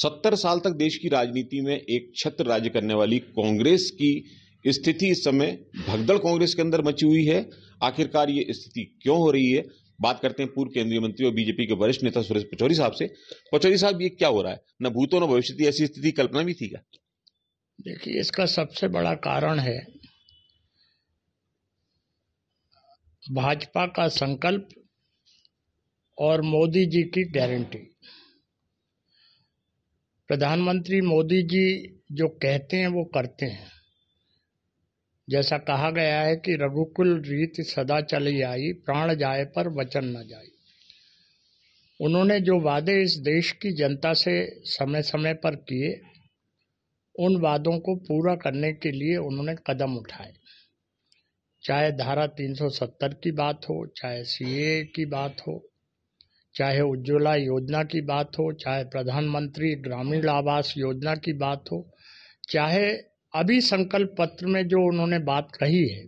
सत्तर साल तक देश की राजनीति में एक छत्र राज्य करने वाली कांग्रेस की स्थिति इस समय भगदड़ कांग्रेस के अंदर मची हुई है आखिरकार ये स्थिति क्यों हो रही है बात करते हैं पूर्व केंद्रीय मंत्री और बीजेपी के वरिष्ठ नेता सुरेश पचौरी साहब से पचौरी साहब ये क्या हो रहा है न भूतो न भविष्य ऐसी स्थिति कल्पना भी थी क्या देखिए इसका सबसे बड़ा कारण है भाजपा का संकल्प और मोदी जी की गारंटी प्रधानमंत्री मोदी जी जो कहते हैं वो करते हैं जैसा कहा गया है कि रघुकुल रीत सदा चली आई प्राण जाए पर वचन न जाए उन्होंने जो वादे इस देश की जनता से समय समय पर किए उन वादों को पूरा करने के लिए उन्होंने कदम उठाए चाहे धारा 370 की बात हो चाहे सीए की बात हो चाहे उज्ज्वला योजना की बात हो चाहे प्रधानमंत्री ग्रामीण आवास योजना की बात हो चाहे अभी संकल्प पत्र में जो उन्होंने बात कही है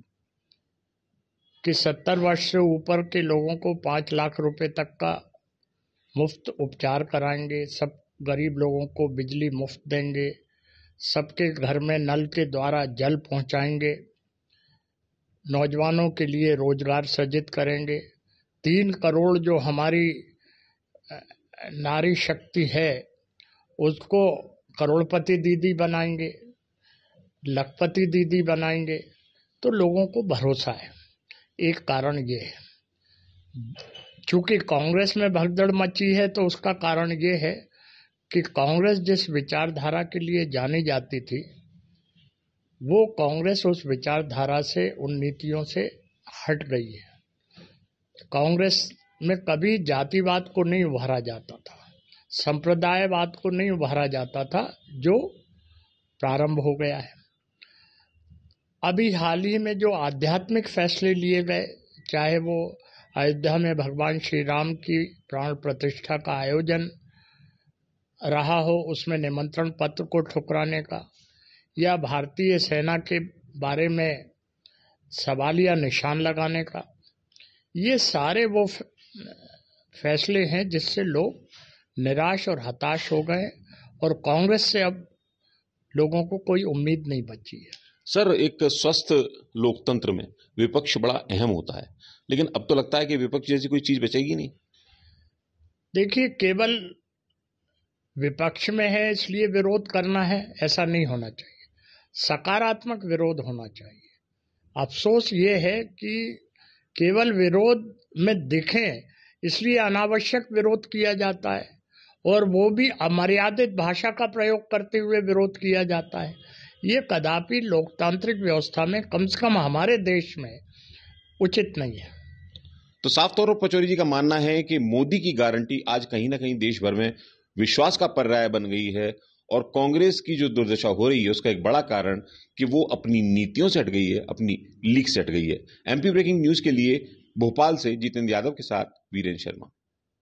कि सत्तर वर्ष से ऊपर के लोगों को पाँच लाख रुपए तक का मुफ्त उपचार कराएंगे सब गरीब लोगों को बिजली मुफ्त देंगे सबके घर में नल के द्वारा जल पहुंचाएंगे नौजवानों के लिए रोजगार सृजित करेंगे तीन करोड़ जो हमारी नारी शक्ति है उसको करोड़पति दीदी बनाएंगे लखपति दीदी बनाएंगे तो लोगों को भरोसा है एक कारण ये है चूँकि कांग्रेस में भगदड़ मची है तो उसका कारण ये है कि कांग्रेस जिस विचारधारा के लिए जानी जाती थी वो कांग्रेस उस विचारधारा से उन नीतियों से हट गई है कांग्रेस में कभी जातिवाद को नहीं उभारा जाता था संप्रदायवाद को नहीं उभारा जाता था जो प्रारंभ हो गया है अभी हाल ही में जो आध्यात्मिक फैसले लिए गए चाहे वो अयोध्या में भगवान श्री राम की प्राण प्रतिष्ठा का आयोजन रहा हो उसमें निमंत्रण पत्र को ठुकराने का या भारतीय सेना के बारे में सवाल या निशान लगाने का ये सारे वो फैसले हैं जिससे लोग निराश और हताश हो गए और कांग्रेस से अब लोगों को कोई उम्मीद नहीं बची है सर एक स्वस्थ लोकतंत्र में विपक्ष बड़ा अहम होता है लेकिन अब तो लगता है कि विपक्ष जैसी कोई चीज बचेगी नहीं देखिए केवल विपक्ष में है इसलिए विरोध करना है ऐसा नहीं होना चाहिए सकारात्मक विरोध होना चाहिए अफसोस ये है कि केवल विरोध में दिखें इसलिए अनावश्यक विरोध किया जाता है और वो भी अमर्यादित भाषा का प्रयोग करते हुए विरोध किया जाता है ये कदापि लोकतांत्रिक व्यवस्था में कम से कम हमारे देश में उचित नहीं है तो साफ तौर पर पचौरी जी का मानना है कि मोदी की गारंटी आज कहीं ना कहीं देश भर में विश्वास का पर्याय बन गई है और कांग्रेस की जो दुर्दशा हो रही है उसका एक बड़ा कारण कि वो अपनी नीतियों से हट गई है अपनी लीक से हट गई है एमपी ब्रेकिंग न्यूज के लिए भोपाल से जितेंद्र यादव के साथ वीरेंद्र शर्मा